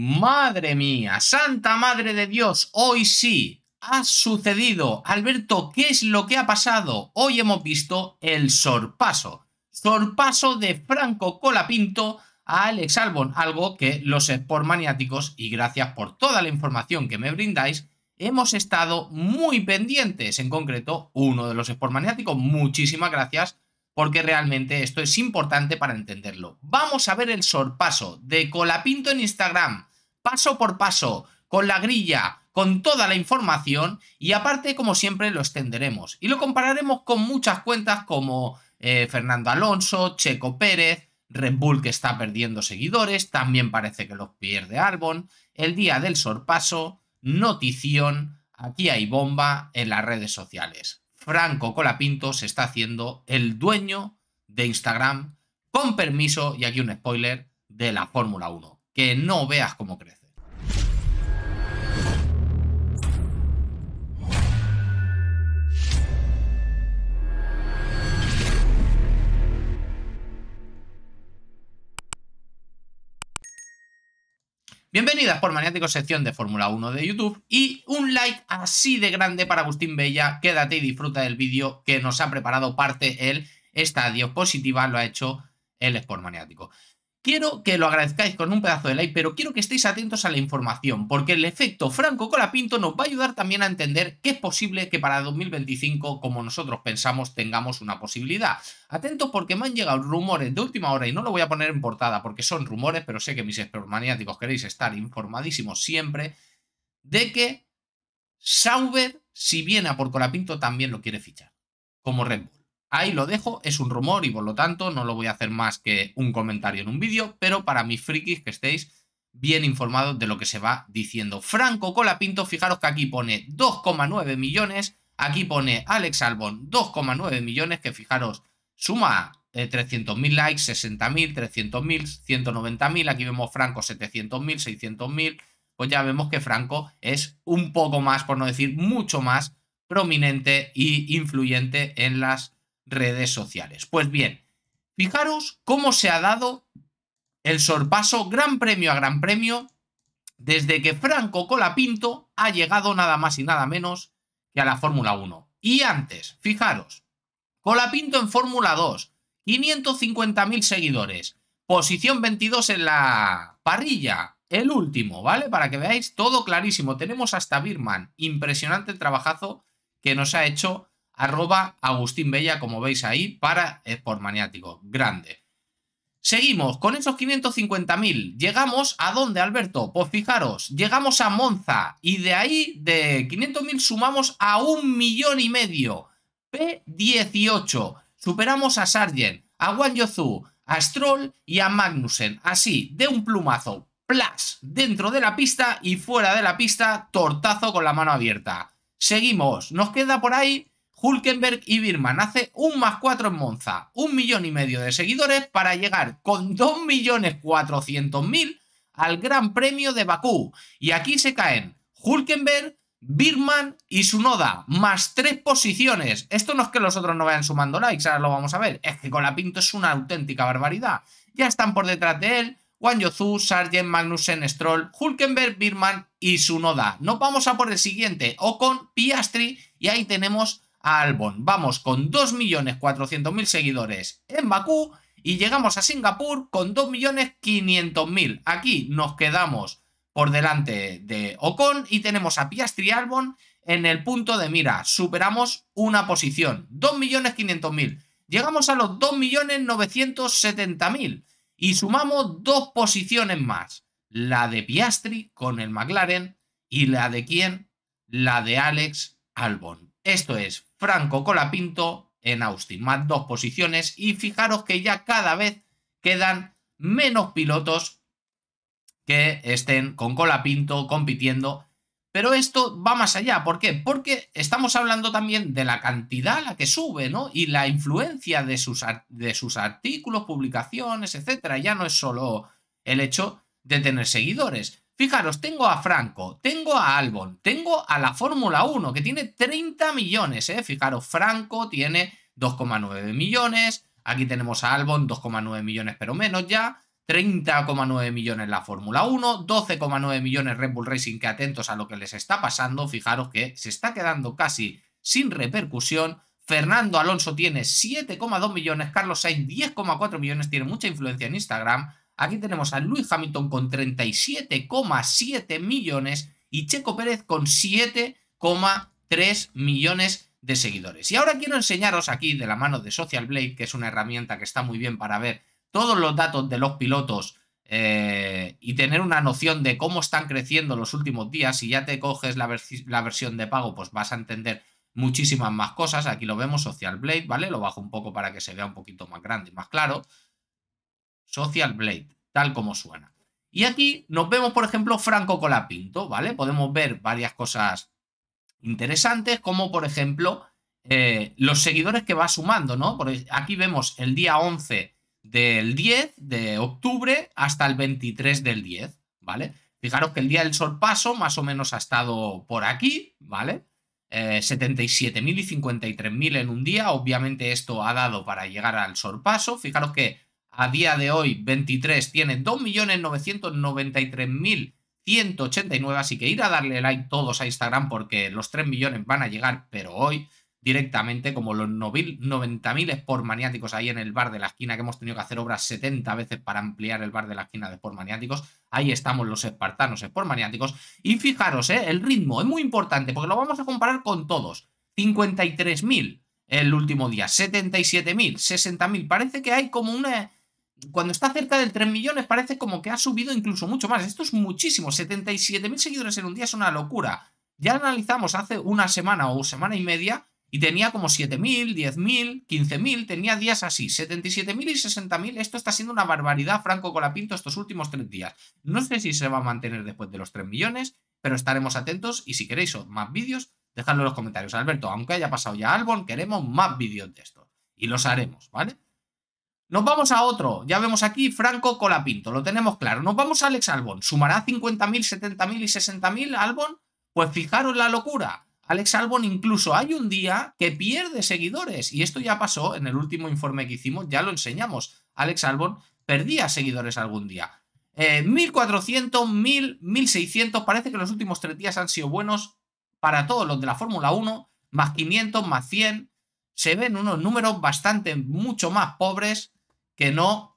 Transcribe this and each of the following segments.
Madre mía, Santa Madre de Dios, hoy sí, ha sucedido. Alberto, ¿qué es lo que ha pasado? Hoy hemos visto el sorpaso. Sorpaso de Franco Colapinto a Alex Albon, algo que los Sport Maniáticos, y gracias por toda la información que me brindáis, hemos estado muy pendientes. En concreto, uno de los Sport Maniáticos. Muchísimas gracias, porque realmente esto es importante para entenderlo. Vamos a ver el sorpaso de Colapinto en Instagram paso por paso, con la grilla, con toda la información y aparte, como siempre, lo extenderemos y lo compararemos con muchas cuentas como eh, Fernando Alonso, Checo Pérez, Red Bull que está perdiendo seguidores, también parece que los pierde Albon, el día del sorpaso, notición, aquí hay bomba en las redes sociales. Franco Colapinto se está haciendo el dueño de Instagram, con permiso, y aquí un spoiler, de la Fórmula 1. Que no veas cómo crece. Bienvenidas por Maniático, sección de Fórmula 1 de YouTube y un like así de grande para Agustín Bella. Quédate y disfruta del vídeo que nos ha preparado parte el estadio Positiva, lo ha hecho el Sport Maniático. Quiero que lo agradezcáis con un pedazo de like, pero quiero que estéis atentos a la información, porque el efecto Franco Colapinto nos va a ayudar también a entender que es posible que para 2025, como nosotros pensamos, tengamos una posibilidad. Atentos porque me han llegado rumores de última hora y no lo voy a poner en portada porque son rumores, pero sé que mis maniáticos queréis estar informadísimos siempre de que Sauber, si viene a por Colapinto, también lo quiere fichar, como Red Bull. Ahí lo dejo, es un rumor y por lo tanto no lo voy a hacer más que un comentario en un vídeo, pero para mis frikis que estéis bien informados de lo que se va diciendo. Franco Colapinto, fijaros que aquí pone 2,9 millones, aquí pone Alex Albon 2,9 millones, que fijaros, suma 300.000 eh, likes, 60.000, 300.000, 190.000, aquí vemos Franco 700.000, 600.000, pues ya vemos que Franco es un poco más, por no decir mucho más, prominente e influyente en las redes sociales. Pues bien, fijaros cómo se ha dado el sorpaso gran premio a gran premio desde que Franco Colapinto ha llegado nada más y nada menos que a la Fórmula 1. Y antes, fijaros, Colapinto en Fórmula 2, 550.000 seguidores, posición 22 en la parrilla, el último, ¿vale? Para que veáis todo clarísimo. Tenemos hasta Birman, impresionante trabajazo que nos ha hecho arroba Agustín Bella, como veis ahí, para Sport eh, Maniático. Grande. Seguimos con esos 550.000. ¿Llegamos a dónde, Alberto? Pues fijaros, llegamos a Monza y de ahí, de 500.000, sumamos a un millón y medio. P18. Superamos a Sargent, a Wan Yozu, a Stroll y a Magnussen. Así, de un plumazo. Plas, dentro de la pista y fuera de la pista, tortazo con la mano abierta. Seguimos, nos queda por ahí Hulkenberg y Birman hace un más cuatro en Monza, un millón y medio de seguidores para llegar con 2.400.000 al Gran Premio de Bakú. Y aquí se caen Hulkenberg, Birman y Sunoda, más tres posiciones. Esto no es que los otros no vayan sumando likes, ahora lo vamos a ver. Es que con la Pinto es una auténtica barbaridad. Ya están por detrás de él Juan Yozu, Sargent, Magnussen, Stroll, Hulkenberg, Birman y Sunoda. No vamos a por el siguiente, O con Piastri, y ahí tenemos Albon. Vamos con 2.400.000 seguidores en Bakú y llegamos a Singapur con 2.500.000. Aquí nos quedamos por delante de Ocon y tenemos a Piastri Albon en el punto de mira. Superamos una posición, 2.500.000. Llegamos a los 2.970.000 y sumamos dos posiciones más. La de Piastri con el McLaren y la de quién? La de Alex Albon. Esto es Franco Colapinto en Austin. Más dos posiciones y fijaros que ya cada vez quedan menos pilotos que estén con Colapinto compitiendo. Pero esto va más allá. ¿Por qué? Porque estamos hablando también de la cantidad a la que sube, ¿no? Y la influencia de sus, de sus artículos, publicaciones, etcétera. Ya no es solo el hecho de tener seguidores. Fijaros, tengo a Franco, tengo a Albon, tengo a la Fórmula 1, que tiene 30 millones, ¿eh? Fijaros, Franco tiene 2,9 millones, aquí tenemos a Albon 2,9 millones pero menos ya, 30,9 millones la Fórmula 1, 12,9 millones Red Bull Racing, que atentos a lo que les está pasando, fijaros que se está quedando casi sin repercusión, Fernando Alonso tiene 7,2 millones, Carlos Sainz 10,4 millones, tiene mucha influencia en Instagram, Aquí tenemos a Luis Hamilton con 37,7 millones y Checo Pérez con 7,3 millones de seguidores. Y ahora quiero enseñaros aquí de la mano de Social Blade, que es una herramienta que está muy bien para ver todos los datos de los pilotos eh, y tener una noción de cómo están creciendo los últimos días. Si ya te coges la, la versión de pago, pues vas a entender muchísimas más cosas. Aquí lo vemos, Social Blade, ¿vale? Lo bajo un poco para que se vea un poquito más grande y más claro. Social Blade, tal como suena. Y aquí nos vemos, por ejemplo, Franco Colapinto, ¿vale? Podemos ver varias cosas interesantes, como por ejemplo eh, los seguidores que va sumando, ¿no? Por aquí vemos el día 11 del 10 de octubre hasta el 23 del 10, ¿vale? Fijaros que el día del sorpaso más o menos ha estado por aquí, ¿vale? 77.000 eh, y 53.000 en un día. Obviamente esto ha dado para llegar al sorpaso. Fijaros que a día de hoy, 23, tiene 2.993.189, así que ir a darle like todos a Instagram porque los 3 millones van a llegar, pero hoy directamente como los 90.000 Sport Maniáticos ahí en el bar de la esquina, que hemos tenido que hacer obras 70 veces para ampliar el bar de la esquina de Sport Maniáticos. Ahí estamos los espartanos Sport Maniáticos. Y fijaros, eh, el ritmo es muy importante porque lo vamos a comparar con todos. 53.000 el último día, 77.000, 60.000. Parece que hay como una cuando está cerca del 3 millones parece como que ha subido incluso mucho más. Esto es muchísimo. 77.000 seguidores en un día es una locura. Ya analizamos hace una semana o semana y media y tenía como 7.000, 10.000, 15.000, tenía días así. 77.000 y 60.000. Esto está siendo una barbaridad, Franco Colapinto, estos últimos tres días. No sé si se va a mantener después de los 3 millones, pero estaremos atentos y si queréis más vídeos, dejadlo en los comentarios. Alberto, aunque haya pasado ya Albon, queremos más vídeos de esto. Y los haremos, ¿vale? Nos vamos a otro. Ya vemos aquí Franco Colapinto. Lo tenemos claro. Nos vamos a Alex Albon. ¿Sumará 50.000, 70.000 y 60.000 Albon? Pues fijaros la locura. Alex Albon incluso hay un día que pierde seguidores. Y esto ya pasó en el último informe que hicimos. Ya lo enseñamos. Alex Albon perdía seguidores algún día. 1.400, 1.000, 1.600. Parece que los últimos tres días han sido buenos para todos los de la Fórmula 1. Más 500, más 100. Se ven unos números bastante, mucho más pobres que no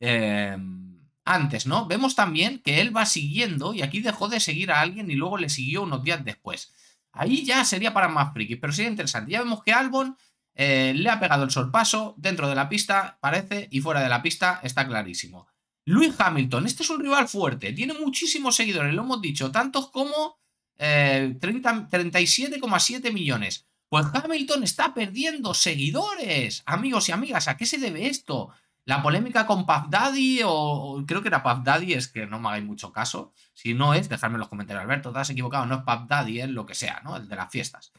em, antes, ¿no? Vemos también que él va siguiendo y aquí dejó de seguir a alguien y luego le siguió unos días después. Ahí ya sería para más frikis, pero sería interesante. Ya vemos que Albon eh, le ha pegado el sorpaso dentro de la pista, parece, y fuera de la pista está clarísimo. Luis Hamilton, este es un rival fuerte, tiene muchísimos seguidores, lo hemos dicho, tantos como 37,7 eh, millones. Pues Hamilton está perdiendo seguidores. Amigos y amigas, ¿a qué se debe esto? La polémica con Puff o, creo que era Puff es que no me hagáis mucho caso. Si no es, dejadme en los comentarios, Alberto, te has equivocado, no es Puff es lo que sea, ¿no? El de las fiestas.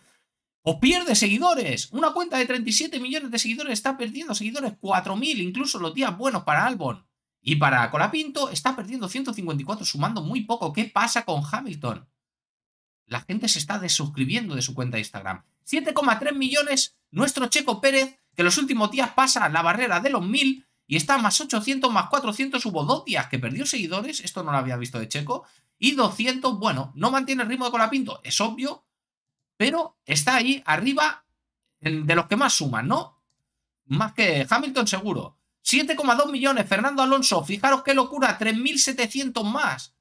O pierde seguidores. Una cuenta de 37 millones de seguidores está perdiendo seguidores, 4.000, incluso los días buenos para Albon. Y para Colapinto está perdiendo 154, sumando muy poco. ¿Qué pasa con Hamilton? La gente se está desuscribiendo de su cuenta de Instagram. 7,3 millones, nuestro Checo Pérez, que los últimos días pasa la barrera de los 1000 y está más 800, más 400, hubo dos días que perdió seguidores, esto no lo había visto de Checo, y 200, bueno, no mantiene el ritmo de Colapinto, es obvio, pero está ahí arriba de los que más suman, ¿no? Más que Hamilton seguro. 7,2 millones, Fernando Alonso, fijaros qué locura, 3.700 más.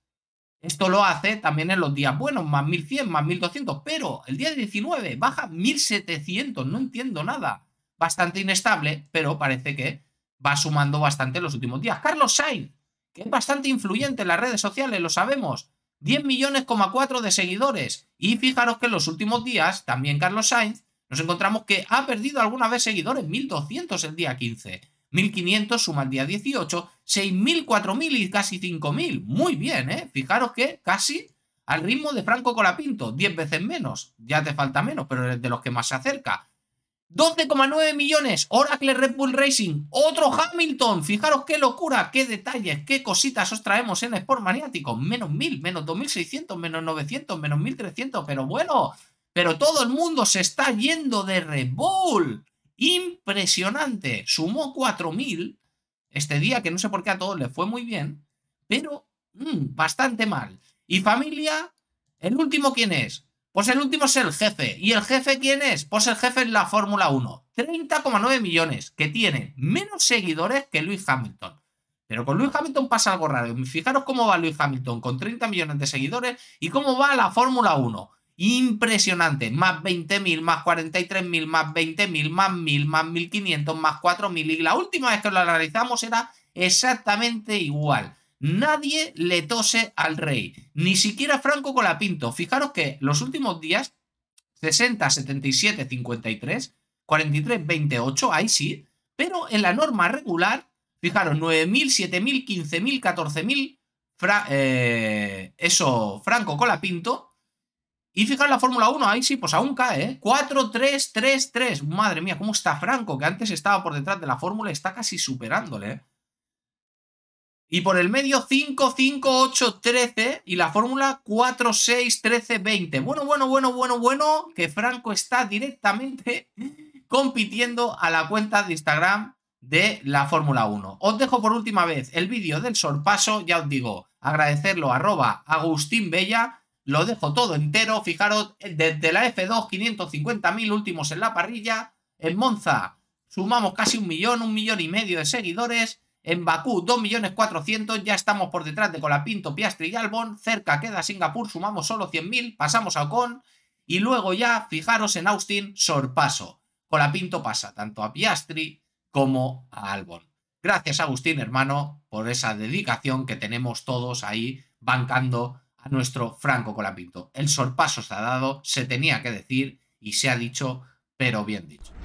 Esto lo hace también en los días buenos, más 1100, más 1200, pero el día 19 baja 1700, no entiendo nada. Bastante inestable, pero parece que va sumando bastante en los últimos días. Carlos Sainz, que es bastante influyente en las redes sociales, lo sabemos. 10 millones,4 de seguidores. Y fijaros que en los últimos días, también Carlos Sainz, nos encontramos que ha perdido alguna vez seguidores, 1200 el día 15. 1.500 suma el día 18, 6.000, 4.000 y casi 5.000. Muy bien, ¿eh? Fijaros que casi al ritmo de Franco Colapinto, 10 veces menos. Ya te falta menos, pero es de los que más se acerca. 12,9 millones, Oracle Red Bull Racing, otro Hamilton, fijaros qué locura, qué detalles, qué cositas os traemos en Sport Maniático, menos 1000, menos 2600, menos 900, menos 1300, pero bueno, pero todo el mundo se está yendo de Red Bull impresionante. Sumó 4.000 este día, que no sé por qué a todos les fue muy bien, pero mm, bastante mal. Y familia, ¿el último quién es? Pues el último es el jefe. ¿Y el jefe quién es? Pues el jefe es la Fórmula 1. 30,9 millones, que tiene menos seguidores que Luis Hamilton. Pero con Luis Hamilton pasa algo raro. Fijaros cómo va Luis Hamilton con 30 millones de seguidores y cómo va la Fórmula 1. Impresionante. Más 20.000, más 43.000, más 20.000, más 1.000, más 1.500, más 4.000. Y la última vez que lo analizamos era exactamente igual. Nadie le tose al rey, ni siquiera Franco Colapinto. Fijaros que los últimos días, 60, 77, 53, 43, 28, ahí sí, pero en la norma regular, fijaros, 9.000, 7.000, 15.000, 14.000, eh, eso Franco Colapinto, y fijaros la Fórmula 1, ahí sí, pues aún cae, 4 3 4-3-3-3. Madre mía, cómo está Franco, que antes estaba por detrás de la Fórmula, está casi superándole, ¿eh? Y por el medio 5, 5, 8, 13. Y la fórmula 4, 6, 13, 20. Bueno, bueno, bueno, bueno, bueno. Que Franco está directamente compitiendo a la cuenta de Instagram de la Fórmula 1. Os dejo por última vez el vídeo del sorpaso. Ya os digo, agradecerlo arroba Agustín Bella lo dejo todo entero, fijaros, eh, desde la F2, 550.000 últimos en la parrilla. En Monza sumamos casi un millón, un millón y medio de seguidores. En Bakú, 2.400.000, ya estamos por detrás de Colapinto, Piastri y Albon. Cerca queda Singapur, sumamos solo 100.000, pasamos a Ocon. Y luego ya, fijaros en Austin, sorpaso. Colapinto pasa tanto a Piastri como a Albon. Gracias, Agustín, hermano, por esa dedicación que tenemos todos ahí bancando nuestro Franco Colapinto. El sorpaso se ha dado, se tenía que decir y se ha dicho, pero bien dicho.